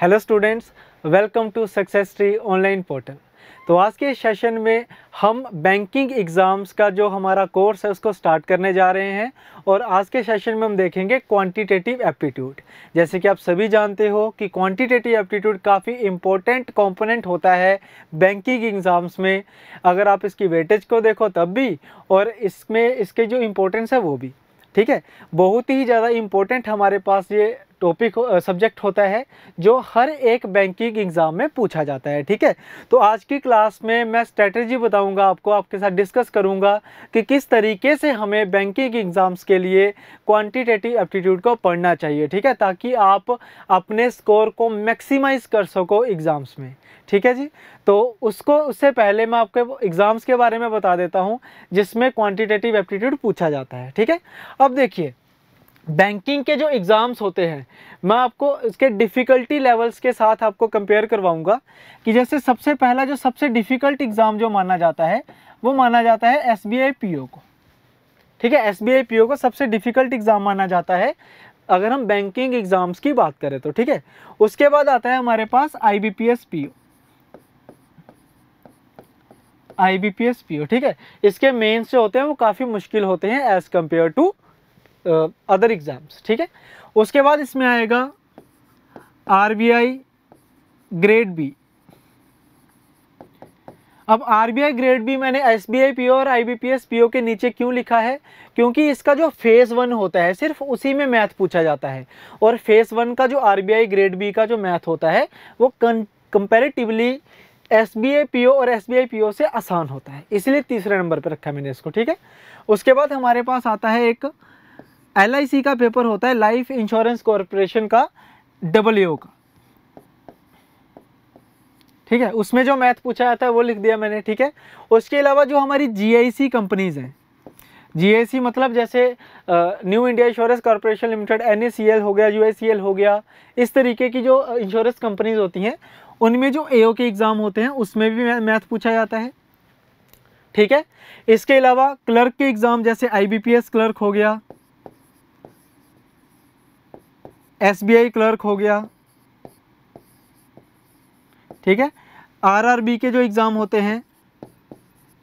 hello students welcome to success tree online portal तो आज के सेशन में हम बैंकिंग एग्ज़ाम्स का जो हमारा कोर्स है उसको स्टार्ट करने जा रहे हैं और आज के सेशन में हम देखेंगे क्वांटिटेटिव एप्टीट्यूड जैसे कि आप सभी जानते हो कि क्वांटिटेटिव एप्टीट्यूड काफ़ी इम्पोर्टेंट कंपोनेंट होता है बैंकिंग एग्ज़ाम्स में अगर आप इसकी वेटेज को देखो तब भी और इसमें इसके जो इम्पोर्टेंस है वो भी ठीक है बहुत ही ज़्यादा इम्पोर्टेंट हमारे पास ये टॉपिक सब्जेक्ट होता है जो हर एक बैंकिंग एग्ज़ाम में पूछा जाता है ठीक है तो आज की क्लास में मैं स्ट्रेटजी बताऊंगा आपको आपके साथ डिस्कस करूंगा कि किस तरीके से हमें बैंकिंग एग्ज़ाम्स के लिए क्वांटिटेटिव एप्टीट्यूड को पढ़ना चाहिए ठीक है ताकि आप अपने स्कोर को मैक्सिमाइज़ कर सको एग्ज़ाम्स में ठीक है जी तो उसको उससे पहले मैं आपके एग्ज़ाम्स के बारे में बता देता हूँ जिसमें क्वान्टिटेटिव एप्टीट्यूड पूछा जाता है ठीक है अब देखिए बैंकिंग के जो एग्ज़ाम्स होते हैं मैं आपको इसके डिफ़िकल्टी लेवल्स के साथ आपको कंपेयर करवाऊंगा कि जैसे सबसे पहला जो सबसे डिफ़िकल्ट एग्ज़ाम जो माना जाता है वो माना जाता है S B I P O को ठीक है S B I P O को सबसे डिफ़िकल्ट एग्ज़ाम माना जाता है अगर हम बैंकिंग एग्ज़ाम्स की बात करें तो ठीक है उसके बाद आता है हमारे पास I B P S P O I B P S P O ठीक है इसके मेन्स जो होते हैं वो काफ़ी मुश्किल होते हैं as compare to other exams ठीक है उसके बाद इसमें आएगा आरबीआई ग्रेड बी अब आरबीआई ग्रेड बी मैंने एस बी आई पी और आईबीपीएस पीओ के नीचे क्यों लिखा है क्योंकि इसका जो फेज़ वन होता है सिर्फ उसी में मैथ पूछा जाता है और फेज़ वन का जो आरबीआई ग्रेड बी का जो मैथ होता है वो comparatively S B I P और एस बी आई पी से आसान होता है इसलिए तीसरे नंबर पर रखा है मैंने इसको ठीक है उसके बाद हमारे पास आता है एक एल का पेपर होता है लाइफ इंश्योरेंस कॉरपोरेशन का डब्ल्यू का ठीक है उसमें जो मैथ पूछा जाता है वो लिख दिया मैंने ठीक है उसके अलावा जो हमारी सी कंपनीज हैं सी मतलब जैसे new India insurance corporation limited L हो गया एल हो गया इस तरीके की जो इंश्योरेंस कंपनीज होती हैं उनमें जो ए के एग्ज़ाम होते हैं उसमें भी मैथ पूछा जाता है ठीक है इसके अलावा क्लर्क के एग्ज़ाम जैसे एस क्लर्क हो गया एसबीआई क्लर्क हो गया ठीक है आरआरबी के जो एग्ज़ाम होते हैं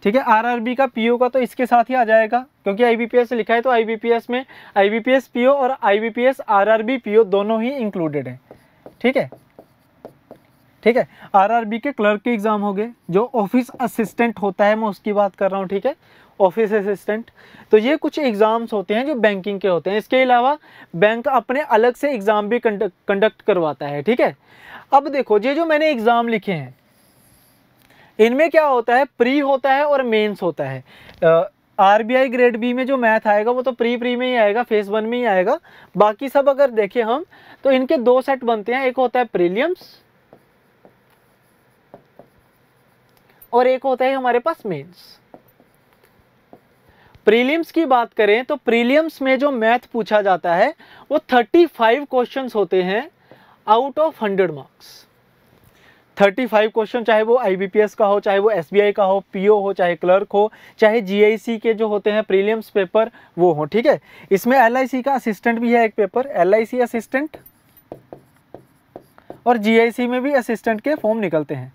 ठीक है आरआरबी का पीओ का तो इसके साथ ही आ जाएगा क्योंकि आईबीपीएस लिखा है तो आईबीपीएस में आईबीपीएस पीओ और आईबीपीएस आरआरबी पीओ दोनों ही इंक्लूडेड हैं ठीक है ठीक है आरआरबी के क्लर्क के एग्ज़ाम हो गए जो ऑफिस असिस्टेंट होता है मैं उसकी बात कर रहा हूँ ठीक है ऑफिस असिस्टेंट तो ये कुछ एग्ज़ाम्स होते हैं जो बैंकिंग के होते हैं इसके अलावा बैंक अपने अलग से एग्ज़ाम भी कंडक्ट करवाता है ठीक है अब देखो ये जो मैंने एग्ज़ाम लिखे हैं इनमें क्या होता है प्री होता है और मेंस होता है R B I grade B में जो मैथ आएगा वो तो प्री प्री में ही आएगा फेस वन में ही आएगा बाकी सब अगर देखें हम तो इनके दो सेट बनते हैं एक होता है प्रीलियम्स और एक होता है हमारे पास मेंस प्रीलिम्स की बात करें तो प्रीलिम्स में जो मैथ पूछा जाता है वो 35 क्वेश्चन होते हैं आउट ऑफ 100 मार्क्स 35 क्वेश्चन चाहे वो आईबीपीएस का हो चाहे वो एसबीआई का हो पीओ हो चाहे क्लर्क हो चाहे जीआईसी के जो होते हैं प्रीलियम्स पेपर वो हो ठीक है इसमें एलआईसी का असिस्टेंट भी है एक पेपर एलआईसी असिस्टेंट और जीआईसी में भी असिस्टेंट के फॉर्म निकलते हैं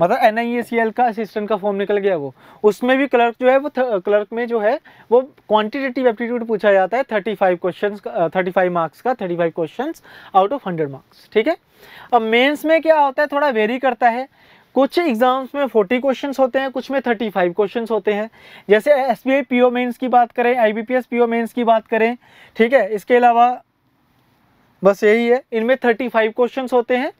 मतलब N I A C L का असिस्टेंट का फॉर्म निकल गया वो उसमें भी क्लर्क जो है वो क्लर्क में जो है वो क्वांटिटेटिव एप्टीट्यूड पूछा जाता है thirty five question thirty five marks का thirty five question out of hundred marks ठीक है अब मेन्स में क्या होता है थोड़ा वेरी करता है कुछ एग्जाम्स में 40 क्वेश्चंस होते हैं कुछ में 35 क्वेश्चन होते हैं जैसे S B I P O mains की बात करें I B P S P O mains की बात करें ठीक है इसके अलावा बस यही है इनमें फाइव क्वेश्चन होते हैं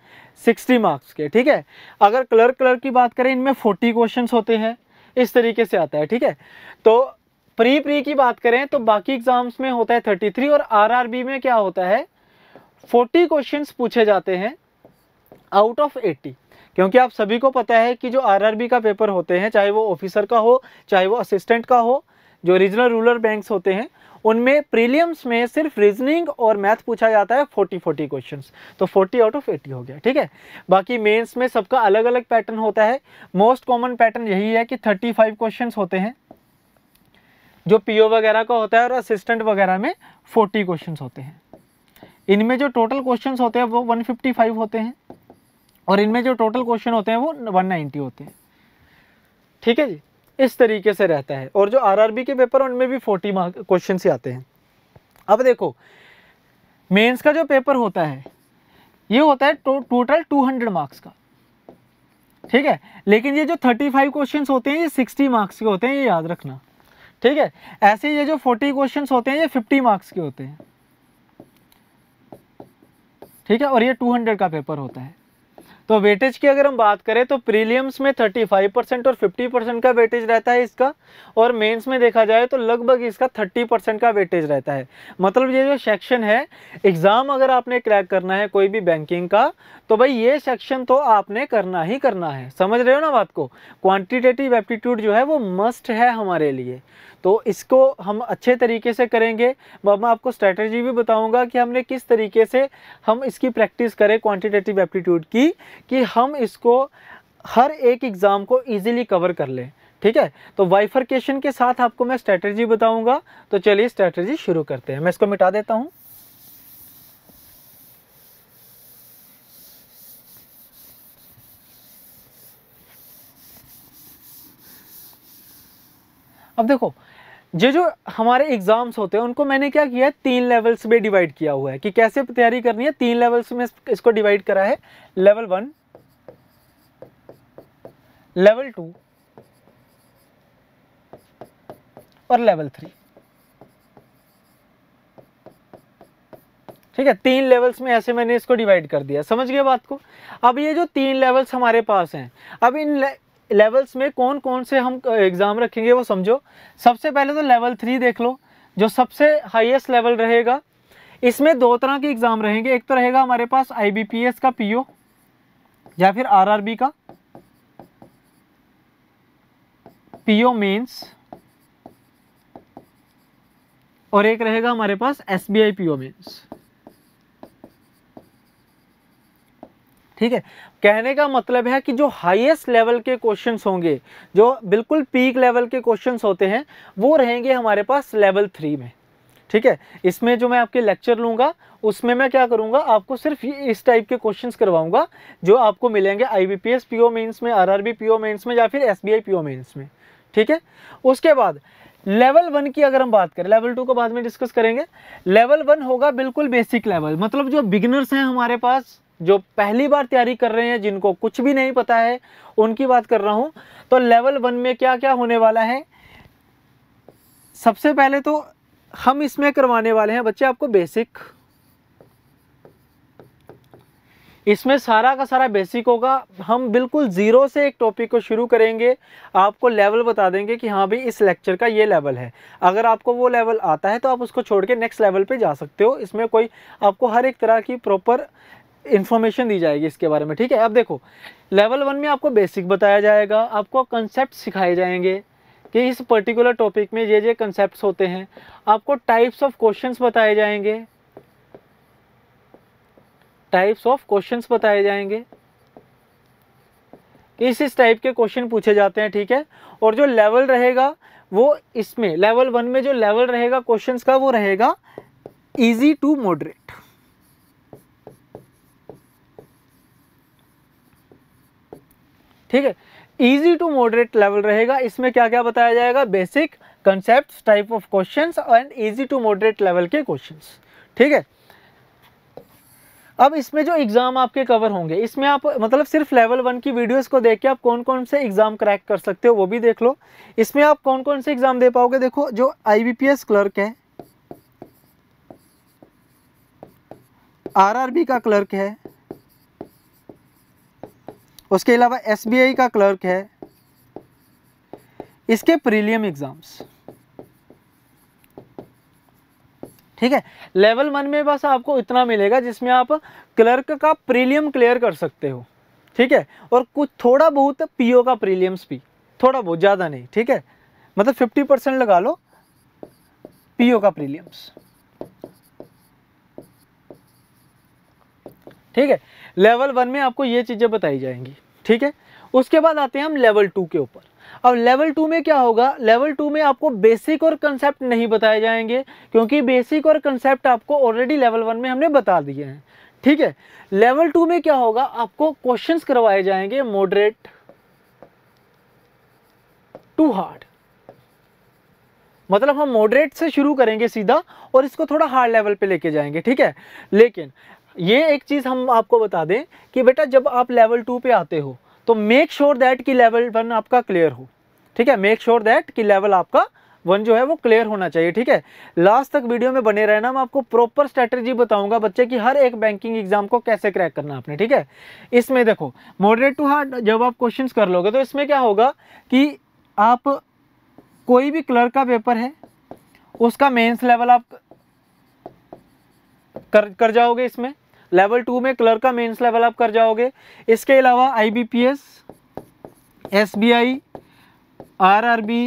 सिक्सटी मार्क्स के ठीक है अगर क्लर्क क्लर्क की बात करें इनमें फोर्टी क्वेश्चन होते हैं इस तरीके से आता है ठीक है तो प्री प्री की बात करें तो बाकी एग्जाम्स में होता है थर्टी थ्री और बी में क्या होता है फोर्टी क्वेश्चन पूछे जाते हैं आउट ऑफ एट्टी क्योंकि आप सभी को पता है कि जो आरआरबी का पेपर होते हैं चाहे वो ऑफिसर का हो चाहे वो असिस्टेंट का हो जो रीजनल रूरल बैंक्स होते हैं उनमें प्रीलियम्स में सिर्फ रीजनिंग और मैथ पूछा जाता है फोर्टी फोर्टी क्वेश्चन तो फोर्टी आउट ऑफ एटी हो गया ठीक है बाकी मेन्स में सबका अलग अलग पैटर्न होता है मोस्ट कॉमन पैटर्न यही है कि थर्टी फाइव क्वेश्चन होते हैं जो पीओ वगैरह का होता है और असिस्टेंट वगैरह में फोर्टी क्वेश्चन होते हैं इनमें जो टोटल क्वेश्चन होते हैं वो वन फिफ्टी फाइव होते हैं और इनमें जो टोटल क्वेश्चन होते हैं वो वन नाइनटी होते हैं ठीक है जी इस तरीके से रहता है और जो आरआरबी के पेपर उनमें भी फोर्टी मार्क क्वेश्चन ही आते हैं अब देखो मेंस का जो पेपर होता है ये होता है टोटल टू हंड्रेड मार्क्स का ठीक है लेकिन ये जो थर्टी फाइव क्वेश्चन होते हैं ये सिक्सटी मार्क्स के होते हैं ये याद रखना ठीक है ऐसे ये जो फोर्टी क्वेश्चन होते हैं ये फिफ्टी मार्क्स के होते हैं ठीक है और ये टू हंड्रेड का पेपर होता है तो वेटेज की अगर हम बात करें तो प्रीलियम्स में 35 परसेंट और 50 परसेंट का वेटेज रहता है इसका और मेंस में देखा जाए तो लगभग इसका 30 परसेंट का वेटेज रहता है मतलब ये जो सेक्शन है एग्ज़ाम अगर आपने क्रैक करना है कोई भी बैंकिंग का तो भाई ये सेक्शन तो आपने करना ही करना है समझ रहे हो ना बात को क्वान्टिटेटिव एप्टीट्यूड जो है वो मस्ट है हमारे लिए तो इसको हम अच्छे तरीके से करेंगे मैं आपको स्ट्रैटेजी भी बताऊंगा कि हमने किस तरीके से हम इसकी प्रैक्टिस करें क्वांटिटेटिव एप्टीट्यूड की कि हम इसको हर एक एग्ज़ाम को ईजिली कवर कर लें ठीक है तो वाइफरकेशन के साथ आपको मैं स्ट्रैटेजी बताऊंगा तो चलिए स्ट्रैटेजी शुरू करते हैं मैं इसको मिटा देता हूँ अब देखो ये जो हमारे एग्ज़ाम्स होते हैं उनको मैंने क्या किया है तीन लेवल्स में डिवाइड किया हुआ है कि कैसे तैयारी करनी है तीन लेवल्स में इसको डिवाइड करा है लेवल वन लेवल टू और लेवल थ्री ठीक है तीन लेवल्स में ऐसे मैंने इसको डिवाइड कर दिया समझ गए बात को अब ये जो तीन लेवल्स हमारे पास हैं अब इन लेवल्स में कौन कौन से हम एग्ज़ाम रखेंगे वो समझो सबसे पहले तो लेवल थ्री देख लो जो सबसे हाईएस्ट लेवल रहेगा इसमें दो तरह के एग्ज़ाम रहेंगे एक तो रहेगा हमारे पास आईबीपीएस का पीओ या फिर आरआरबी का पीओ मेंस और एक रहेगा हमारे पास S B I P O ठीक है कहने का मतलब है कि जो हाईएस्ट लेवल के क्वेश्चंस होंगे जो बिल्कुल पीक लेवल के क्वेश्चंस होते हैं वो रहेंगे हमारे पास लेवल थ्री में ठीक है इसमें जो मैं आपके लेक्चर लूँगा उसमें मैं क्या करूँगा आपको सिर्फ इस टाइप के क्वेश्चन करवाऊँगा जो आपको मिलेंगे आई बी पी एस में आर आर बी पी में या फिर एस बी आई में ठीक है उसके बाद लेवल वन की अगर हम बात करें लेवल टू को बाद में डिस्कस करेंगे लेवल वन होगा बिल्कुल बेसिक लेवल मतलब जो बिगनर्स हैं हमारे पास जो पहली बार तैयारी कर रहे हैं जिनको कुछ भी नहीं पता है उनकी बात कर रहा हूँ तो लेवल वन में क्या क्या होने वाला है सबसे पहले तो हम इसमें करवाने वाले हैं बच्चे आपको बेसिक इसमें सारा का सारा बेसिक होगा हम बिल्कुल ज़ीरो से एक टॉपिक को शुरू करेंगे आपको लेवल बता देंगे कि हाँ भाई इस लेक्चर का ये लेवल है अगर आपको वो लेवल आता है तो आप उसको छोड़ के नेक्स्ट लेवल पे जा सकते हो इसमें कोई आपको हर एक तरह की प्रॉपर इन्फॉर्मेशन दी जाएगी इसके बारे में ठीक है अब देखो लेवल वन में आपको बेसिक बताया जाएगा आपको कंसेप्ट सिखाए जाएंगे कि इस पर्टिकुलर टॉपिक में ये ये कंसेप्ट होते हैं आपको टाइप्स ऑफ क्वेश्चन बताए जाएंगे टाइप्स ऑफ क्वेश्चन बताए जाएंगे कि इस इस टाइप के क्वेश्चन पूछे जाते हैं ठीक है और जो लेवल रहेगा वो इसमें लेवल वन में जो लेवल रहेगा क्वेश्चंस का वो रहेगा इजी टू मॉडरेट ठीक है इजी टू मॉडरेट लेवल रहेगा इसमें क्या क्या बताया जाएगा basic concept type of question and easy to moderate level के क्वेश्चन ठीक है अब इसमें जो एग्ज़ाम आपके कवर होंगे इसमें आप मतलब सिर्फ लेवल वन की वीडियोस को देख के आप कौन कौन से एग्ज़ाम क्रैक कर सकते हो वो भी देख लो इसमें आप कौन कौन से एग्ज़ाम दे पाओगे देखो जो आईबीपीएस क्लर्क है आरआरबी का क्लर्क है उसके अलावा एस का क्लर्क है इसके प्रीलियम एग्जाम्स ठीक है लेवल वन में बस आपको इतना मिलेगा जिसमें आप क्लर्क का प्रीलियम क्लियर कर सकते हो ठीक है और कुछ थोड़ा बहुत पीओ का प्रीलियम्स भी थोड़ा बहुत ज़्यादा नहीं ठीक है मतलब फिफ्टी परसेंट लगा लो पीओ का प्रीलियम्स ठीक है लेवल वन में आपको ये चीज़ें बताई जाएंगी ठीक है उसके बाद आते हैं हम लेवल टू के ऊपर अब लेवल टू में क्या होगा लेवल टू में आपको बेसिक और कंसेप्ट नहीं बताए जाएंगे क्योंकि बेसिक और कंसेप्ट आपको ऑलरेडी लेवल वन में हमने बता दिए हैं ठीक है लेवल टू में क्या होगा आपको क्वेश्चंस करवाए जाएंगे मॉडरेट टू हार्ड मतलब हम मॉडरेट से शुरू करेंगे सीधा और इसको थोड़ा हार्ड लेवल पे लेके जाएंगे ठीक है लेकिन ये एक चीज़ हम आपको बता दें कि बेटा जब आप लेवल टू पे आते हो तो मेक श्योर दैट कि लेवल वन आपका क्लियर हो ठीक है मेक श्योर दैट कि लेवल आपका वन जो है वो क्लियर होना चाहिए ठीक है लास्ट तक वीडियो में बने रहना मैं आपको प्रॉपर स्ट्रैटेजी बताऊंगा बच्चे की हर एक बैंकिंग एग्जाम को कैसे क्रैक करना आपने ठीक है इसमें देखो मॉडरेट टू हार्ड जब आप क्वेश्चंस कर लोगे तो इसमें क्या होगा कि आप कोई भी क्लर्क का पेपर है उसका मेन्स लेवल आप कर कर जाओगे इसमें लेवल टू में क्लर्क का मेंस लेवल आप कर जाओगे इसके अलावा I B P S S B I R R B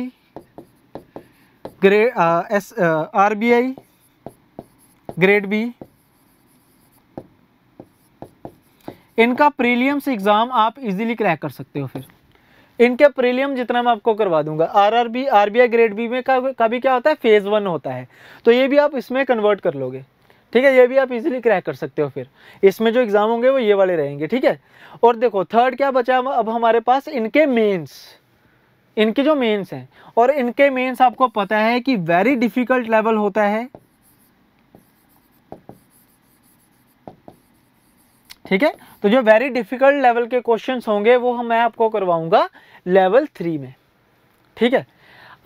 grade S RBI grade B इनका प्रीलियम्स एग्ज़ाम आप इजीली क्रैक कर सकते हो फिर इनके प्रीलियम जितना मैं आपको करवा दूंगा आरआरबी आरबीआई ग्रेड बी में कभी क्या होता है फेज़ वन होता है तो ये भी आप इसमें कन्वर्ट कर लोगे ठीक है ये भी आप इजीली क्रैक कर सकते हो फिर इसमें जो एग्ज़ाम होंगे वो ये वाले रहेंगे ठीक है और देखो थर्ड क्या बचा अब हमारे पास इनके मेंस इनके जो मेंस हैं और इनके मेंस आपको पता है कि वेरी डिफ़िकल्ट लेवल होता है ठीक है तो जो वेरी डिफ़िकल्ट लेवल के क्वेश्चंस होंगे वो मैं आपको करवाऊंगा लेवल थ्री में ठीक है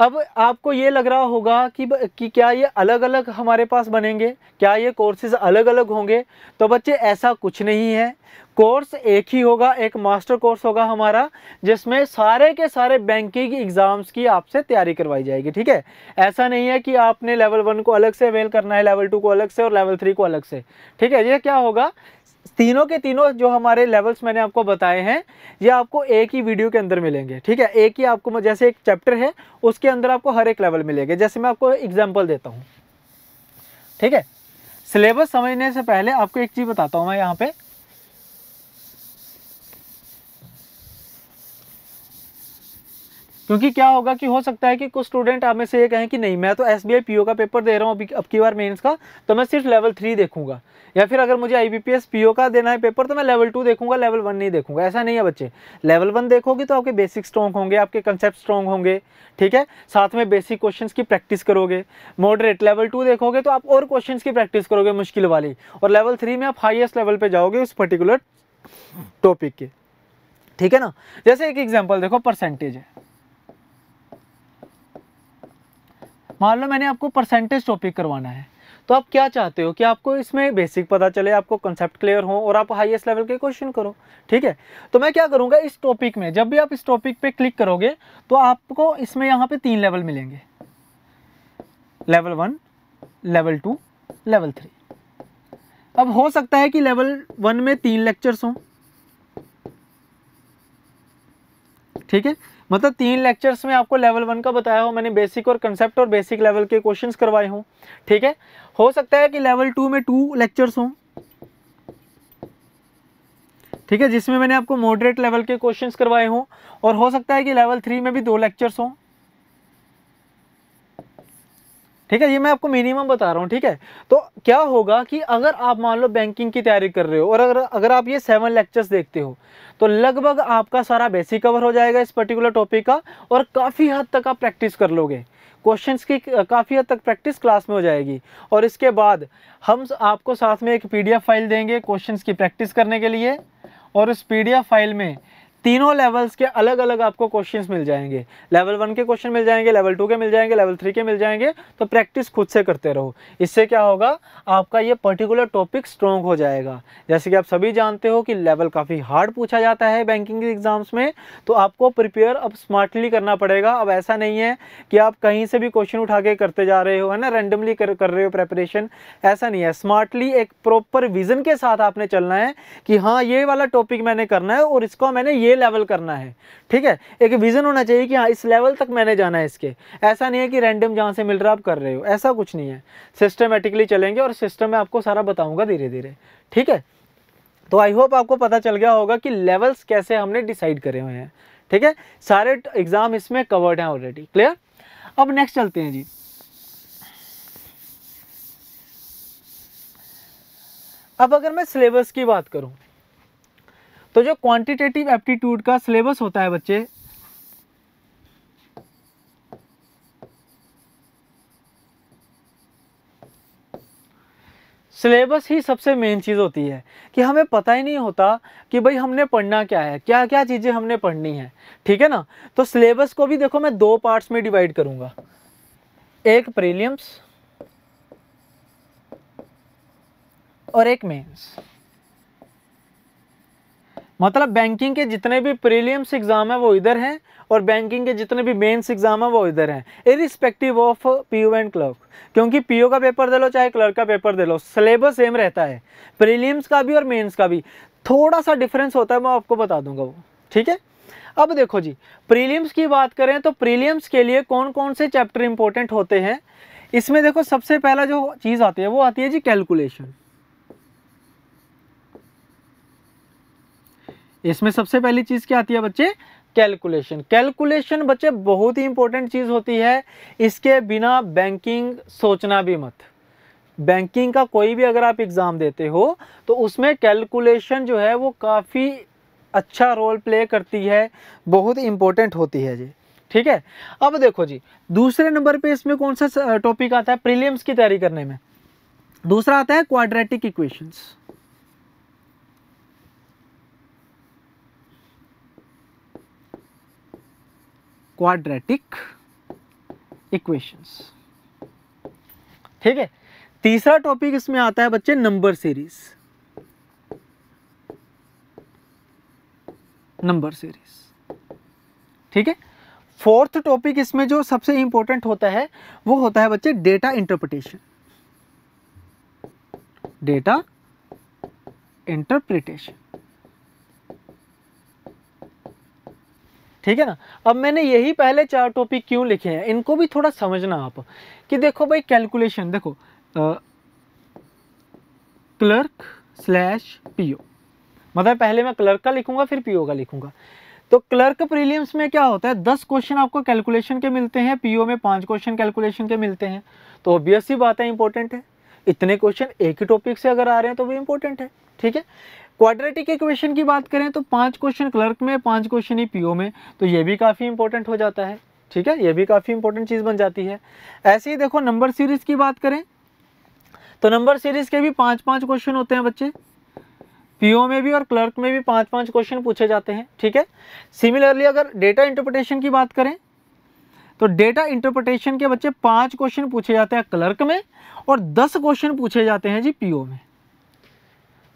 अब आपको ये लग रहा होगा कि कि क्या ये अलग अलग हमारे पास बनेंगे क्या ये कोर्सेज अलग अलग होंगे तो बच्चे ऐसा कुछ नहीं है कोर्स एक ही होगा एक मास्टर कोर्स होगा हमारा जिसमें सारे के सारे बैंकिंग एग्ज़ाम्स की आपसे तैयारी करवाई जाएगी ठीक है ऐसा नहीं है कि आपने लेवल वन को अलग से अवेल करना है लेवल टू को अलग से और लेवल थ्री को अलग से ठीक है ये क्या होगा तीनों के तीनों जो हमारे लेवल्स मैंने आपको बताए हैं ये आपको एक ही वीडियो के अंदर मिलेंगे ठीक है एक ही आपको जैसे एक चैप्टर है उसके अंदर आपको हर एक लेवल मिलेगा जैसे मैं आपको एग्जाम्पल देता हूँ ठीक है सिलेबस समझने से पहले आपको एक चीज़ बताता हूँ मैं यहाँ पे क्योंकि क्या होगा कि हो सकता है कि कुछ स्टूडेंट आप में से ये कहें कि नहीं मैं तो एस बी का पेपर दे रहा हूँ अभी अब की बार मेन्स का तो मैं सिर्फ लेवल थ्री देखूंगा या फिर अगर मुझे आई बी पी का देना है पेपर तो मैं लेवल टू देखूंगा लेवल वन नहीं देखूंगा ऐसा नहीं है बच्चे लेवल वन देखोगे तो आपके बेसिक स्ट्रॉन्ग होंगे आपके कंसेप्ट स्ट्रॉन्ग होंगे ठीक है साथ में बेसिक क्वेश्चन की प्रैक्टिस करोगे मॉडरेट लेवल टू देखोगे तो आप और क्वेश्चन की प्रैक्टिस करोगे मुश्किल वाली और लेवल थ्री में आप हाइएस्ट लेवल पर जाओगे उस पर्टिकुलर टॉपिक के ठीक है ना जैसे एक एग्जाम्पल देखो परसेंटेज है मान लो मैंने आपको परसेंटेज टॉपिक करवाना है तो आप क्या चाहते हो कि आपको इसमें बेसिक पता चले आपको कंसेप्ट क्लियर हो और आप हाईएस्ट लेवल के क्वेश्चन करो ठीक है तो मैं क्या करूँगा इस टॉपिक में जब भी आप इस टॉपिक पे क्लिक करोगे तो आपको इसमें यहाँ पे तीन लेवल मिलेंगे level one level two level three अब हो सकता है कि लेवल वन में तीन लेक्चर्स हों ठीक है मतलब तीन लेक्चर्स में आपको लेवल वन का बताया हो मैंने बेसिक और कंसेप्ट और बेसिक लेवल के क्वेश्चन करवाए हों ठीक है हो सकता है कि लेवल टू में टू लेक्चर्स हों ठीक है जिसमें मैंने आपको मॉडरेट लेवल के क्वेश्चंस करवाए हों और हो सकता है कि लेवल थ्री में भी दो लेक्चर्स हों ठीक है ये मैं आपको मिनिमम बता रहा हूँ ठीक है तो क्या होगा कि अगर आप मान लो बैंकिंग की तैयारी कर रहे हो और अगर अगर आप ये सेवन लेक्चर्स देखते हो तो लगभग आपका सारा बेसिक कवर हो जाएगा इस पर्टिकुलर टॉपिक का और काफ़ी हद तक आप प्रैक्टिस कर लोगे क्वेश्चंस की काफ़ी हद तक प्रैक्टिस क्लास में हो जाएगी और इसके बाद हम आपको साथ में एक पी फाइल देंगे क्वेश्चन की प्रैक्टिस करने के लिए और उस पी फाइल में तीनों लेवल्स के अलग अलग आपको क्वेश्चंस मिल जाएंगे लेवल वन के क्वेश्चन मिल जाएंगे लेवल टू के मिल जाएंगे लेवल थ्री के मिल जाएंगे तो प्रैक्टिस खुद से करते रहो इससे क्या होगा आपका ये पर्टिकुलर टॉपिक स्ट्रॉन्ग हो जाएगा जैसे कि आप सभी जानते हो कि लेवल काफ़ी हार्ड पूछा जाता है बैंकिंग एग्जाम्स में तो आपको प्रिपेयर अब स्मार्टली करना पड़ेगा अब ऐसा नहीं है कि आप कहीं से भी क्वेश्चन उठा के करते जा रहे हो है ना रेंडमली कर, कर रहे हो प्रेपरेशन ऐसा नहीं है स्मार्टली एक प्रॉपर विजन के साथ आपने चलना है कि हाँ ये वाला टॉपिक मैंने करना है और इसको मैंने ये लेवल करना है ठीक है एक विज़न होना चाहिए कि हाँ इस लेवल तक मैंने जाना है इसके ऐसा नहीं है कि रैंडम जहाँ से मिल रहा आप कर रहे हो ऐसा कुछ नहीं है सिस्टमेटिकली चलेंगे और सिस्टम में आपको सारा बताऊँगा धीरे धीरे ठीक है तो आई होप आपको पता चल गया होगा कि लेवल्स कैसे हमने डिसाइड करे हुए हैं ठीक है सारे एग्ज़ाम इसमें कवर्ड हैं ऑलरेडी क्लियर अब नेक्स्ट चलते हैं जी अब अगर मैं सिलेबस की बात करूं तो जो क्वांटिटेटिव एप्टीट्यूड का सिलेबस होता है बच्चे सिलेबस ही सबसे मेन चीज़ होती है कि हमें पता ही नहीं होता कि भाई हमने पढ़ना क्या है क्या क्या चीज़ें हमने पढ़नी है ठीक है ना तो सिलेबस को भी देखो मैं दो पार्ट्स में डिवाइड करूँगा एक प्रीलियम्स और एक मेंस मतलब बैंकिंग के जितने भी प्रीलियम्स एग्ज़ाम है वो इधर हैं और बैंकिंग के जितने भी मेंस एग्ज़ाम है वो इधर हैं irrespective of PO and clerk क्योंकि पीओ का पेपर दे लो चाहे क्लर्क का पेपर दे लो सिलेबस सेम रहता है प्रीलियम्स का भी और मेंस का भी थोड़ा सा डिफरेंस होता है मैं आपको बता दूंगा वो ठीक है अब देखो जी प्रीलियम्स की बात करें तो प्रीलियम्स के लिए कौन कौन से चैप्टर इंपॉर्टेंट होते हैं इसमें देखो सबसे पहला जो चीज़ आती है वो आती है जी कैलकुलेशन इसमें सबसे पहली चीज़ क्या आती है बच्चे कैलकुलेशन कैलकुलेशन बच्चे बहुत ही इंपॉर्टेंट चीज़ होती है इसके बिना बैंकिंग सोचना भी मत बैंकिंग का कोई भी अगर आप एग्ज़ाम देते हो तो उसमें कैलकुलेशन जो है वो काफ़ी अच्छा रोल प्ले करती है बहुत इंपॉर्टेंट होती है जी ठीक है अब देखो जी दूसरे नंबर पे इसमें कौन सा टॉपिक आता है प्रीलियम्स की तैयारी करने में दूसरा आता है क्वाड्रेटिक इक्वेशंस क्वाड्रेटिक इक्वेशंस ठीक है तीसरा टॉपिक इसमें आता है बच्चे नंबर सीरीज नंबर सीरीज ठीक है फोर्थ टॉपिक इसमें जो सबसे इंपॉर्टेंट होता है वो होता है बच्चे डेटा इंटरप्रिटेशन डेटा इंटरप्रिटेशन ठीक है ना अब मैंने यही पहले चार टॉपिक क्यों लिखे हैं इनको भी थोड़ा समझना आप कि देखो भाई कैलकुलेशन देखो क्लर्क स्लैश पीओ मतलब पहले मैं क्लर्क का लिखूंगा फिर पीओ का लिखूंगा तो क्लर्क प्रीलियम्स में क्या होता है दस क्वेश्चन आपको कैलकुलेशन के मिलते हैं पीओ में पांच क्वेश्चन कैलकुलेशन के मिलते हैं तो ऑब्वियस ही बात है इंपॉर्टेंट है इतने क्वेश्चन एक ही टॉपिक से अगर आ रहे हैं तो वो इंपॉर्टेंट है ठीक है क्वाड्रेटिक इक्वेशन की बात करें तो पांच क्वेश्चन क्लर्क में पांच क्वेश्चन ही पीओ में तो ये भी काफ़ी इंपॉर्टेंट हो जाता है ठीक है ये भी काफ़ी इंपॉर्टेंट चीज़ बन जाती है ऐसे ही देखो नंबर सीरीज़ की बात करें तो नंबर सीरीज़ के भी पाँच पाँच क्वेश्चन होते हैं बच्चे पीओ में भी और क्लर्क में भी पाँच पाँच क्वेश्चन पूछे जाते हैं ठीक है सिमिलरली अगर डेटा इंटरप्रटेशन की बात करें तो डेटा इंटरप्रटेशन के बच्चे पाँच क्वेश्चन पूछे जाते हैं क्लर्क में और दस क्वेश्चन पूछे जाते हैं जी पीओ में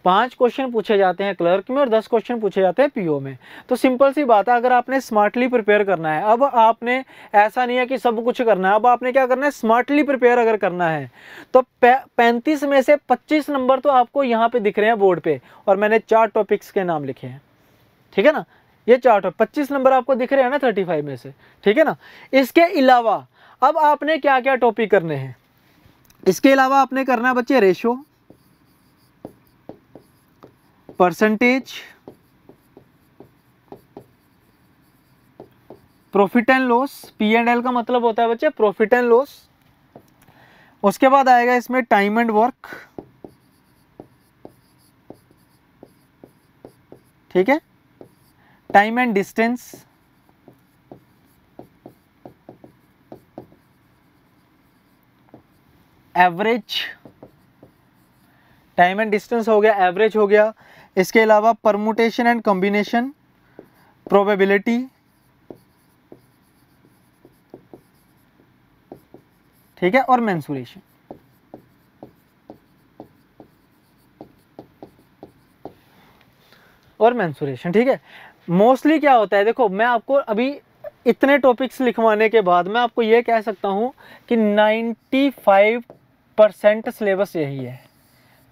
पांच क्वेश्चन पूछे जाते हैं क्लर्क में और दस क्वेश्चन पूछे जाते हैं पीओ में तो सिंपल सी बात है अगर आपने स्मार्टली प्रिपेयर करना है अब आपने ऐसा नहीं है कि सब कुछ करना है अब आपने क्या करना है स्मार्टली प्रिपेयर अगर करना है तो पैंतीस में से पच्चीस नंबर तो आपको यहाँ पर दिख रहे हैं बोर्ड पर और मैंने चार टॉपिक्स के नाम लिखे हैं ठीक है ना ये चार टॉप पच्चीस नंबर आपको दिख रहे हैं ना थर्टी फाइव में से ठीक है ना इसके अलावा अब आपने क्या क्या टॉपिक करने हैं इसके अलावा आपने करना है बच्चे ratio percentage profit and loss P and L का मतलब होता है बच्चे प्रॉफिट एंड लॉस उसके बाद आएगा इसमें टाइम एंड वर्क ठीक है time and distance average time and distance हो गया एवरेज हो गया इसके अलावा परमुटेशन एंड कॉम्बिनेशन प्रोबेबिलिटी ठीक है और मैंसुरेशन और मैंसुरेशन ठीक है मोस्टली क्या होता है देखो मैं आपको अभी इतने टॉपिक्स लिखवाने के बाद मैं आपको यह कह सकता हूं कि 95 परसेंट सिलेबस यही है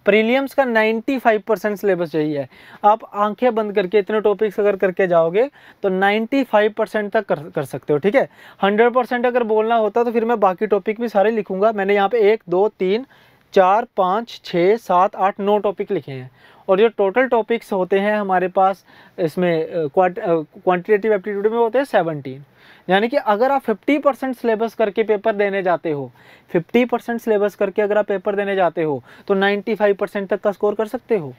प्रीलियम्स का 95 परसेंट सिलेबस यही है आप आंखें बंद करके इतने टॉपिक्स अगर करके जाओगे तो 95 परसेंट तक कर कर सकते हो ठीक है 100 परसेंट अगर बोलना होता तो फिर मैं बाकी टॉपिक भी सारे लिखूंगा मैंने यहाँ पे एक दो तीन चार पाँच छः सात आठ नौ टॉपिक लिखे हैं और जो टोटल टॉपिक्स होते हैं हमारे पास इसमें क्वांटिटेटिव एप्टीट्यूड में होते हैं सेवनटीन यानी कि अगर आप 50 परसेंट सिलेबस करके पेपर देने जाते हो 50 परसेंट सिलेबस करके अगर आप पेपर देने जाते हो तो 95 परसेंट तक का स्कोर कर सकते हो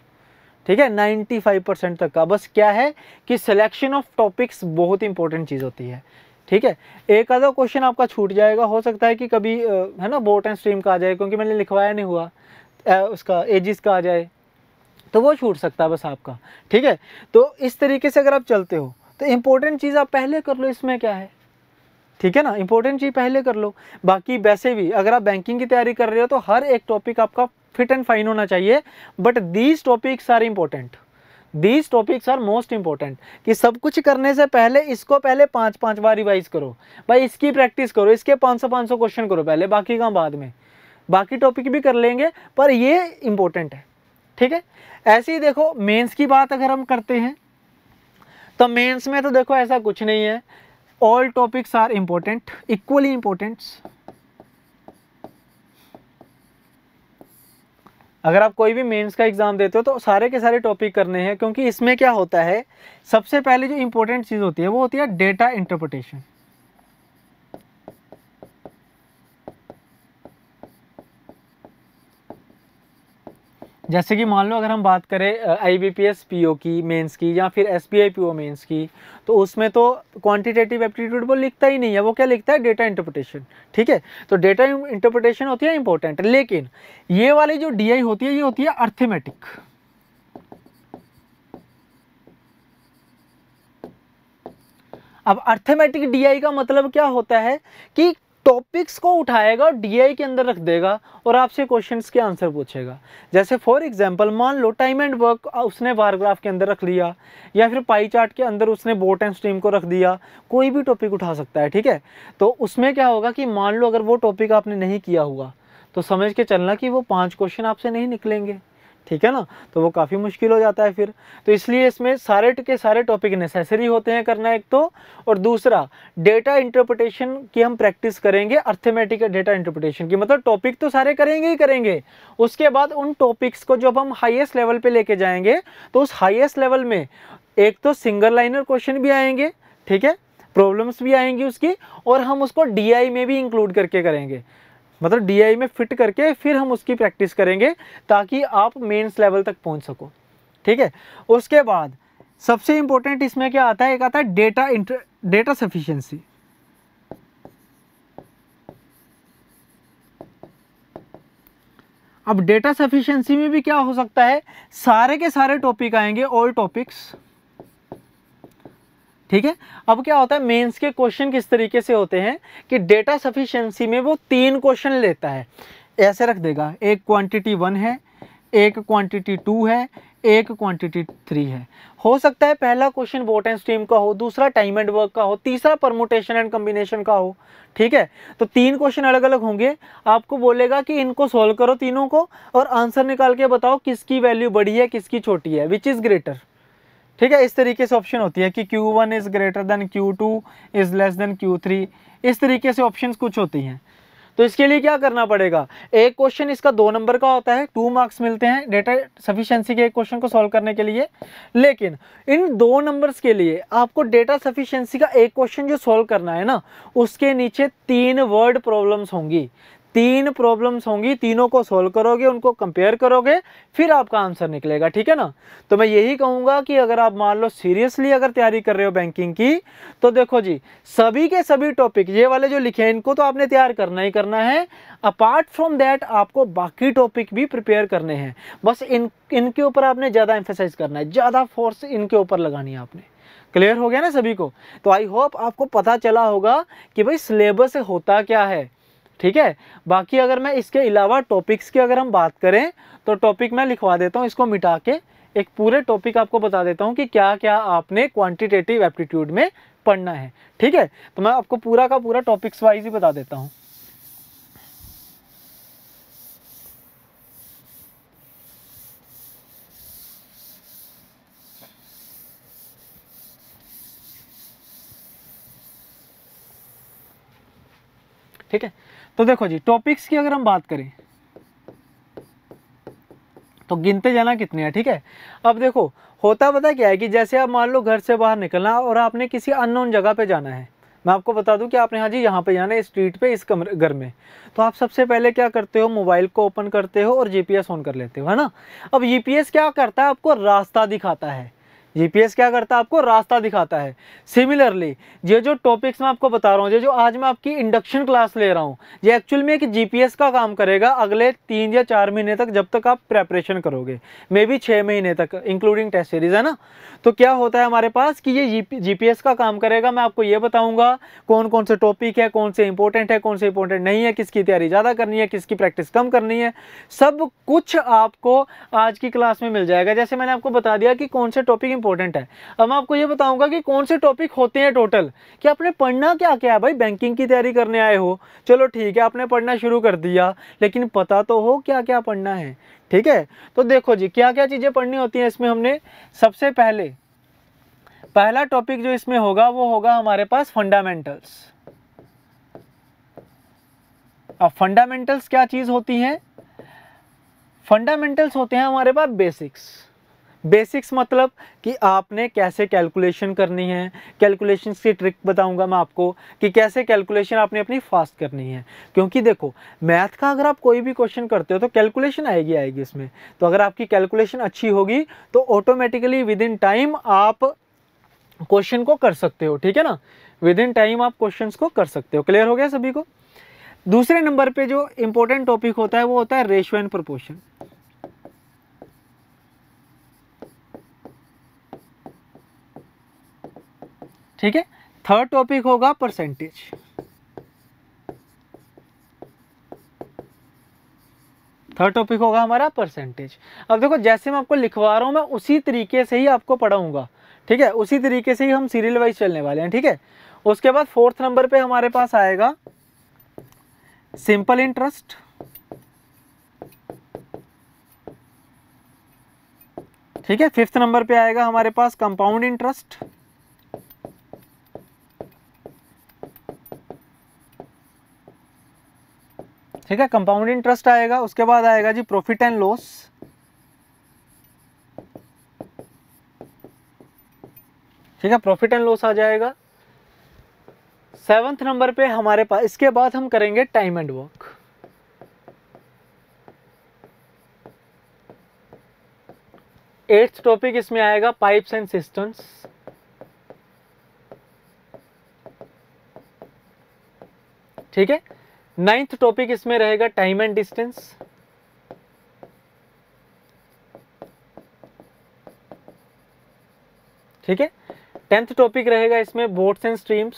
ठीक है 95 परसेंट तक का बस क्या है कि सिलेक्शन ऑफ टॉपिक्स बहुत इंपॉर्टेंट चीज़ होती है ठीक है एक आधा क्वेश्चन आपका छूट जाएगा हो सकता है कि कभी है ना बोट एंड स्ट्रीम का आ जाए क्योंकि मैंने लिखवाया नहीं हुआ उसका एजिस का आ जाए तो वो छूट सकता है बस आपका ठीक है तो इस तरीके से अगर आप चलते हो तो इम्पोर्टेंट चीज़ आप पहले कर लो इसमें क्या है ठीक है ना इंपॉर्टेंट चीज़ पहले कर लो बाकी वैसे भी अगर आप बैंकिंग की तैयारी कर रहे हो तो हर एक टॉपिक आपका फिट एंड फाइन होना चाहिए but these topics are important these topics are most important कि सब कुछ करने से पहले इसको पहले पाँच पाँच बार रिवाइज करो भाई इसकी प्रैक्टिस करो इसके पाँच सौ पाँच सौ क्वेश्चन करो पहले बाकी का बाद में बाकी टॉपिक भी कर लेंगे पर ये इंपॉर्टेंट है ठीक है ऐसे ही देखो मेंस की बात अगर हम करते हैं तो मेंस में तो देखो ऐसा कुछ नहीं है all topics are important equally importants अगर आप कोई भी मेंस का एग्ज़ाम देते हो तो सारे के सारे टॉपिक करने हैं क्योंकि इसमें क्या होता है सबसे पहले जो इम्पोर्टेंट चीज़ होती है वो होती है डेटा इंटरप्रटेशन जैसे कि मान लो अगर हम बात करें I B P S P O की मेंस की या फिर S B I P O mains की तो उसमें तो क्वांटिटेटिव एप्टीट्यूड वो लिखता ही नहीं है वो क्या लिखता है डेटा इंटरप्रटेशन ठीक है तो डेटा इंटरप्रटेशन होती है इंपॉर्टेंट लेकिन ये वाली जो डी आई होती है ये होती है अर्थमेटिक अब अर्थमेटिक डी आई का मतलब क्या होता है कि टॉपिक्स को उठाएगा और डीआई के अंदर रख देगा और आपसे क्वेश्चंस के आंसर पूछेगा जैसे फॉर एग्जांपल मान लो टाइम एंड वर्क उसने बारग्राफ के अंदर रख लिया या फिर पाई चार्ट के अंदर उसने बोट एंड स्ट्रीम को रख दिया कोई भी टॉपिक उठा सकता है ठीक है तो उसमें क्या होगा कि मान लो अगर वो टॉपिक आपने नहीं किया हुआ तो समझ के चलना कि वो पाँच क्वेश्चन आपसे नहीं निकलेंगे ठीक है ना तो वो काफ़ी मुश्किल हो जाता है फिर तो इसलिए इसमें सारे के सारे टॉपिक नेसेसरी होते हैं करना एक तो और दूसरा डेटा इंटरप्रटेशन की हम प्रैक्टिस करेंगे अर्थमेटिक डेटा इंटरप्रटेशन की मतलब टॉपिक तो सारे करेंगे ही करेंगे उसके बाद उन टॉपिक्स को जब हम हाइएस्ट लेवल पर लेके जाएंगे तो उस हाइएस्ट लेवल में एक तो सिंगल लाइनर क्वेश्चन भी आएंगे ठीक है प्रॉब्लम्स भी आएंगी उसकी और हम उसको डीआई में भी इंक्लूड करके करेंगे मतलब डी में फिट करके फिर हम उसकी प्रैक्टिस करेंगे ताकि आप मेंस लेवल तक पहुंच सको ठीक है उसके बाद सबसे इम्पोर्टेंट इसमें क्या आता है एक आता है डेटा इंटर डेटा सफिशियंसी अब डेटा सफिशियंसी में भी क्या हो सकता है सारे के सारे टॉपिक आएंगे ऑल टॉपिक्स ठीक है अब क्या होता है मेंस के क्वेश्चन किस तरीके से होते हैं कि डेटा सफिशेंसी में वो तीन क्वेश्चन लेता है ऐसे रख देगा एक क्वांटिटी वन है एक क्वांटिटी टू है एक क्वांटिटी थ्री है हो सकता है पहला क्वेश्चन वोट एंड स्ट्रीम का हो दूसरा टाइम एंड वर्क का हो तीसरा परमोटेशन एंड कम्बिनेशन का हो ठीक है तो तीन क्वेश्चन अलग अलग होंगे आपको बोलेगा कि इनको सॉल्व करो तीनों को और आंसर निकाल के बताओ किसकी वैल्यू बड़ी है किसकी छोटी है विच इज़ ग्रेटर ठीक है इस तरीके से ऑप्शन होती है कि Q1 one is greater than Q2 two is less than Q3 इस तरीके से ऑप्शन कुछ होती हैं तो इसके लिए क्या करना पड़ेगा एक क्वेश्चन इसका दो नंबर का होता है टू मार्क्स मिलते हैं डेटा सफिशियंसी के एक क्वेश्चन को सॉल्व करने के लिए लेकिन इन दो नंबर्स के लिए आपको डेटा सफिशियंसी का एक क्वेश्चन जो सॉल्व करना है ना उसके नीचे तीन वर्ड प्रॉब्लम्स होंगी तीन प्रॉब्लम्स होंगी तीनों को सोल्व करोगे उनको कंपेयर करोगे फिर आपका आंसर निकलेगा ठीक है ना तो मैं यही कहूँगा कि अगर आप मान लो सीरियसली अगर तैयारी कर रहे हो बैंकिंग की तो देखो जी सभी के सभी टॉपिक ये वाले जो लिखे हैं इनको तो आपने तैयार करना ही करना है अपार्ट फ्रॉम दैट आपको बाकी टॉपिक भी प्रिपेयर करने हैं बस इन इनके ऊपर आपने ज़्यादा एम्फोसाइज करना है ज़्यादा फोर्स इनके ऊपर लगानी है आपने क्लियर हो गया ना सभी को तो आई होप आपको पता चला होगा कि भाई सिलेबस होता क्या है ठीक है बाकी अगर मैं इसके अलावा टॉपिक्स की अगर हम बात करें तो टॉपिक मैं लिखवा देता हूँ इसको मिटा के एक पूरे टॉपिक आपको बता देता हूँ कि क्या क्या आपने क्वांटिटेटिव एप्टीट्यूड में पढ़ना है ठीक है तो मैं आपको पूरा का पूरा टॉपिक्स वाइज ही बता देता हूँ ठीक है तो देखो जी टॉपिक्स की अगर हम बात करें तो गिनते जाना कितने हैं ठीक है अब देखो होता पता क्या है कि जैसे आप मान लो घर से बाहर निकलना और आपने किसी अननोन जगह पे जाना है मैं आपको बता दूं कि आपने हाँ जी यहाँ पे जाना है स्ट्रीट पे इस कमरे घर में तो आप सबसे पहले क्या करते हो मोबाइल को ओपन करते हो और जीपीएस ऑन कर लेते हो है ना अब जीपीएस क्या करता है आपको रास्ता दिखाता है जीपीएस क्या करता है आपको रास्ता दिखाता है सिमिलरली ये जो टॉपिक्स मैं आपको बता रहा हूँ ये जो आज मैं आपकी इंडक्शन क्लास ले रहा हूँ ये एक्चुअल में एक जीपीएस का काम करेगा अगले तीन या चार महीने तक जब तक आप प्रेपरेशन करोगे मे बी छः महीने तक इंक्लूडिंग टेस्ट सीरीज है ना तो क्या होता है हमारे पास कि ये जीपीएस का काम करेगा मैं आपको ये बताऊँगा कौन कौन से टॉपिक है कौन से इंपॉर्टेंट है कौन से इंपॉर्टेंट नहीं है किसकी तैयारी ज़्यादा करनी है किसकी प्रैक्टिस कम करनी है सब कुछ आपको आज की क्लास में मिल जाएगा जैसे मैंने आपको बता दिया कि कौन से टॉपिक इंपॉर्टेंट है अब मैं आपको ये बताऊंगा कि कौन से टॉपिक होते हैं टोटल कि आपने पढ़ना क्या क्या है भाई बैंकिंग की तैयारी करने आए हो चलो ठीक है आपने पढ़ना शुरू कर दिया लेकिन पता तो हो क्या क्या पढ़ना है ठीक है तो देखो जी क्या क्या चीज़ें पढ़नी होती हैं इसमें हमने सबसे पहले पहला टॉपिक जो इसमें होगा वो होगा हमारे पास फंडामेंटल्स अब फंडामेंटल्स क्या चीज़ होती हैं फंडामेंटल्स होते हैं हमारे पास बेसिक्स बेसिक्स मतलब कि आपने कैसे कैलकुलेशन करनी है कैलकुलेशन की ट्रिक बताऊंगा मैं आपको कि कैसे कैलकुलेशन आपने अपनी फास्ट करनी है क्योंकि देखो मैथ का अगर आप कोई भी क्वेश्चन करते हो तो कैलकुलेशन आएगी आएगी इसमें तो अगर आपकी कैलकुलेशन अच्छी होगी तो ऑटोमेटिकली विद इन टाइम आप क्वेश्चन को कर सकते हो ठीक है ना विद इन टाइम आप क्वेश्चन को कर सकते हो क्लियर हो गया सभी को दूसरे नंबर पे जो इंपॉर्टेंट टॉपिक होता है वो होता है रेशो एंड प्रोपोर्शन ठीक है थर्ड टॉपिक होगा परसेंटेज थर्ड टॉपिक होगा हमारा परसेंटेज अब देखो जैसे मैं आपको लिखवा रहा हूँ मैं उसी तरीके से ही आपको पढ़ाऊंगा ठीक है उसी तरीके से ही हम सीरियल वाइज चलने वाले हैं ठीक है उसके बाद फोर्थ नंबर पे हमारे पास आएगा सिंपल इंटरेस्ट ठीक है फिफ्थ नंबर पे आएगा हमारे पास कंपाउंड इंटरेस्ट ठीक है कंपाउंड इंटरेस्ट आएगा उसके बाद आएगा जी प्रॉफिट एंड लॉस ठीक है प्रॉफिट एंड लॉस आ जाएगा सेवंथ नंबर पे हमारे पास इसके बाद हम करेंगे time and work eighth topic इसमें आएगा पाइप्स एंड सिस्टम्स ठीक है नाइन्थ टॉपिक इसमें रहेगा टाइम एंड डिस्टेंस ठीक है टेंथ टॉपिक रहेगा इसमें boats and streams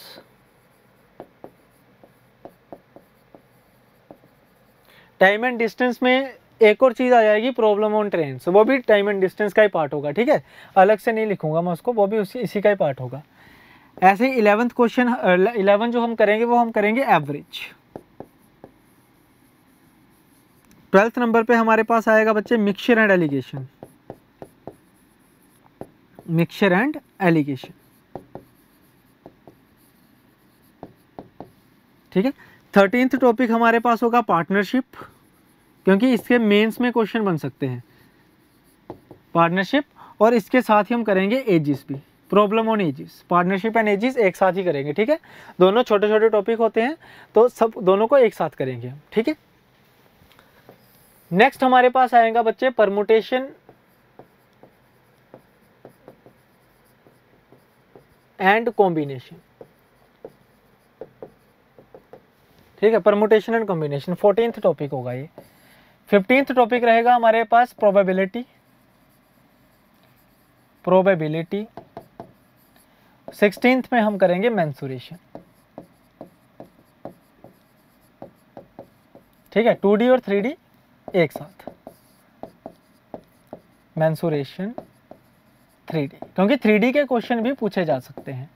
time and distance में एक और चीज़ आ जाएगी प्रॉब्लम ऑन ट्रेन वो भी टाइम एंड डिस्टेंस का ही पार्ट होगा ठीक है अलग से नहीं लिखूंगा मैं उसको वो भी उसी इसी का ही पार्ट होगा ऐसे ही इलेवंथ क्वेश्चन इलेवन जो हम करेंगे वो हम करेंगे एवरेज ट्वेल्थ नंबर पे हमारे पास आएगा बच्चे mixture and alligation mixture and alligation ठीक है थर्टींथ टॉपिक हमारे पास होगा पार्टनरशिप क्योंकि इसके मेंस में क्वेश्चन बन सकते हैं पार्टनरशिप और इसके साथ ही हम करेंगे एजिस भी problem on ages partnership and ages एक साथ ही करेंगे ठीक है दोनों छोटे छोटे टॉपिक होते हैं तो सब दोनों को एक साथ करेंगे ठीक है नेक्स्ट हमारे पास आएगा बच्चे परमोटेशन एंड कॉम्बिनेशन ठीक है permutation and combination fourteenth topic होगा ये फिफ्टींथ टॉपिक रहेगा हमारे पास प्रोबेबिलिटी प्रोबेबिलिटी सिक्सटींथ में हम करेंगे मैंसुरेशन ठीक है टू डी और थ्री डी एक साथ मैंसुरेशन डी क्योंकि थ्री डी के क्वेश्चन भी पूछे जा सकते हैं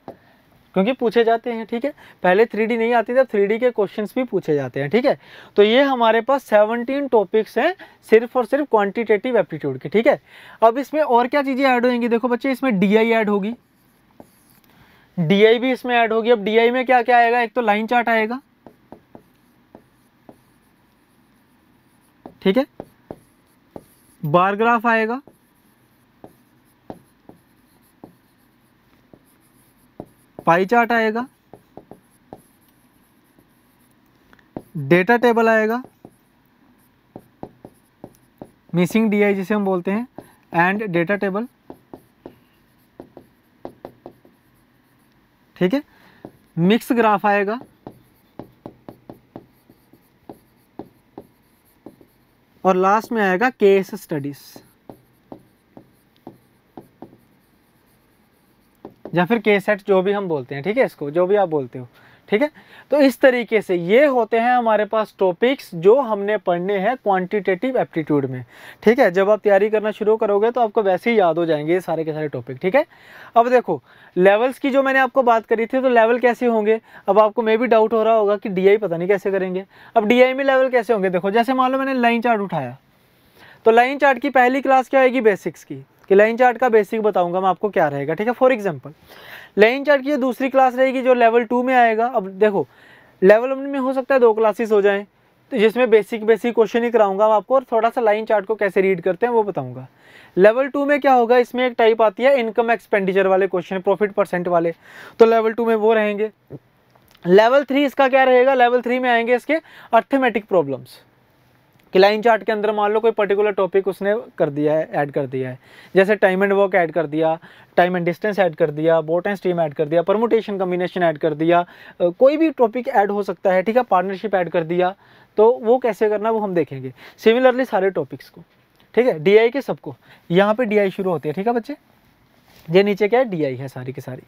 क्योंकि पूछे जाते हैं ठीक है पहले थ्री डी नहीं आती थी अब डी के क्वेश्चंस भी पूछे जाते हैं ठीक है तो ये हमारे पास सेवनटीन टॉपिक्स हैं सिर्फ और सिर्फ क्वांटिटेटिव एप्टीट्यूड के ठीक है अब इसमें और क्या चीज़ें ऐड होंगी देखो बच्चे इसमें डी आई ऐड होगी डी आई भी इसमें ऐड होगी अब डी आई में क्या क्या आएगा एक तो लाइन चार्ट आएगा ठीक है बार ग्राफ आएगा पाई चार्ट आएगा डेटा टेबल आएगा मिसिंग डीआई जिसे हम बोलते हैं एंड डेटा टेबल ठीक है मिक्स ग्राफ आएगा और लास्ट में आएगा केस स्टडीज या फिर केस सेट जो भी हम बोलते हैं ठीक है इसको जो भी आप बोलते हो ठीक है तो इस तरीके से ये होते हैं हमारे पास टॉपिक्स जो हमने पढ़ने हैं क्वांटिटेटिव एप्टीट्यूड में ठीक है जब आप तैयारी करना शुरू करोगे तो आपको वैसे ही याद हो जाएंगे ये सारे के सारे टॉपिक ठीक है अब देखो लेवल्स की जो मैंने आपको बात करी थी तो लेवल कैसे होंगे अब आपको मे भी डाउट हो रहा होगा कि डी पता नहीं कैसे करेंगे अब डी में लेवल कैसे होंगे देखो जैसे मान लो मैंने लाइन चार्ट उठाया तो लाइन चार्ट की पहली क्लास क्या आएगी बेसिक्स की कि लाइन चार्ट का बेसिक बताऊंगा मैं आपको क्या रहेगा ठीक है फॉर एग्जाम्पल लाइन चार्ट की दूसरी क्लास रहेगी जो लेवल टू में आएगा अब देखो लेवल वन में हो सकता है दो क्लासेस हो जाएं तो जिसमें बेसिक बेसिक क्वेश्चन ही कराऊंगा आपको और थोड़ा सा लाइन चार्ट को कैसे रीड करते हैं वो बताऊंगा लेवल टू में क्या होगा इसमें एक टाइप आती है इनकम एक्सपेंडिचर वाले क्वेश्चन प्रॉफिट परसेंट वाले तो लेवल टू में वो रहेंगे लेवल थ्री इसका क्या रहेगा लेवल थ्री में आएंगे इसके अर्थमेटिक प्रॉब्लम्स कि लाइन चार्ट के अंदर मान लो कोई पर्टिकुलर टॉपिक उसने कर दिया है ऐड कर दिया है जैसे टाइम एंड वर्क ऐड कर दिया टाइम एंड डिस्टेंस ऐड कर दिया बोट एंड स्टीम ऐड कर दिया परमोटेशन कम्बिनेशन ऐड कर दिया कोई भी टॉपिक ऐड हो सकता है ठीक है पार्टनरशिप ऐड कर दिया तो वो कैसे करना वो हम देखेंगे सिमिलरली सारे टॉपिक्स को ठीक है डी के सबको यहाँ पर डी शुरू होती है ठीक है बच्चे ये नीचे क्या है डी है सारी की सारी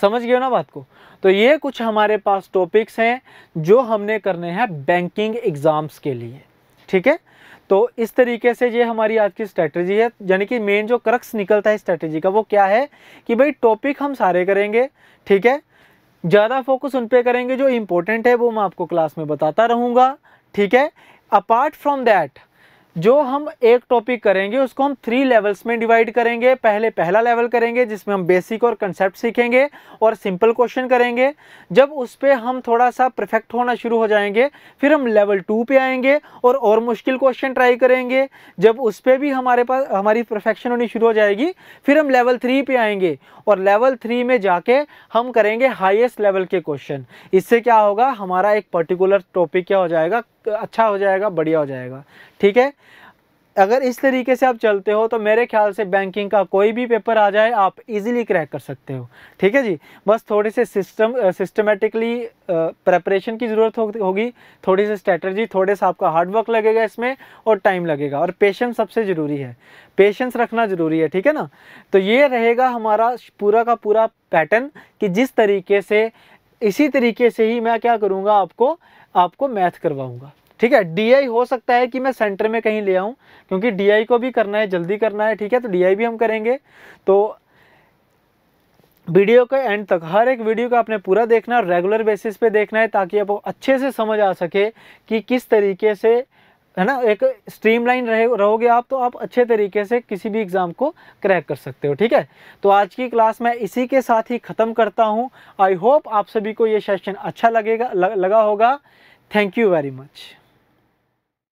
समझ गए ना बात को तो ये कुछ हमारे पास टॉपिक्स हैं जो हमने करने हैं बैंकिंग एग्ज़ाम्स के लिए ठीक है तो इस तरीके से ये हमारी आज की स्ट्रैटेजी है यानी कि मेन जो क्रक्स निकलता है स्ट्रैटेजी का वो क्या है कि भाई टॉपिक हम सारे करेंगे ठीक है ज़्यादा फोकस उन पर करेंगे जो इम्पोर्टेंट है वो मैं आपको क्लास में बताता रहूँगा ठीक है अपार्ट फ्रॉम दैट जो हम एक टॉपिक करेंगे उसको हम थ्री लेवल्स में डिवाइड करेंगे पहले पहला लेवल करेंगे जिसमें हम बेसिक और कंसेप्ट सीखेंगे और सिंपल क्वेश्चन करेंगे जब उस पर हम थोड़ा सा परफेक्ट होना शुरू हो जाएंगे फिर हम लेवल टू पे आएंगे और और मुश्किल क्वेश्चन ट्राई करेंगे जब उस पर भी हमारे पास हमारी परफेक्शन होनी शुरू हो जाएगी फिर हम लेवल थ्री पे आएंगे और लेवल थ्री में जाके हम करेंगे हाइएस्ट लेवल के क्वेश्चन इससे क्या होगा हमारा एक पर्टिकुलर टॉपिक क्या हो जाएगा अच्छा हो जाएगा बढ़िया हो जाएगा ठीक है अगर इस तरीके से आप चलते हो तो मेरे ख्याल से बैंकिंग का कोई भी पेपर आ जाए आप इजीली क्रैक कर सकते हो ठीक है जी बस थोड़ी से सिस्टम सिस्टमेटिकली प्रेपरेशन की ज़रूरत हो, होगी थोड़ी सी स्ट्रेटजी थोड़े सा आपका हार्डवर्क लगेगा इसमें और टाइम लगेगा और पेशेंस सबसे ज़रूरी है पेशेंस रखना ज़रूरी है ठीक है ना तो ये रहेगा हमारा पूरा का पूरा पैटर्न कि जिस तरीके से इसी तरीके से ही मैं क्या करूँगा आपको आपको मैथ करवाऊँगा ठीक है डीआई हो सकता है कि मैं सेंटर में कहीं ले आऊँ क्योंकि डीआई को भी करना है जल्दी करना है ठीक है तो डीआई भी हम करेंगे तो वीडियो के एंड तक हर एक वीडियो का आपने पूरा देखना है रेगुलर बेसिस पे देखना है ताकि आपको अच्छे से समझ आ सके कि किस तरीके से है ना एक स्ट्रीमलाइन रहे रहोगे आप तो आप अच्छे तरीके से किसी भी एग्ज़ाम को क्रैक कर सकते हो ठीक है तो आज की क्लास मैं इसी के साथ ही ख़त्म करता हूँ आई होप आप सभी को ये सेशन अच्छा लगेगा लगा होगा थैंक यू वेरी मच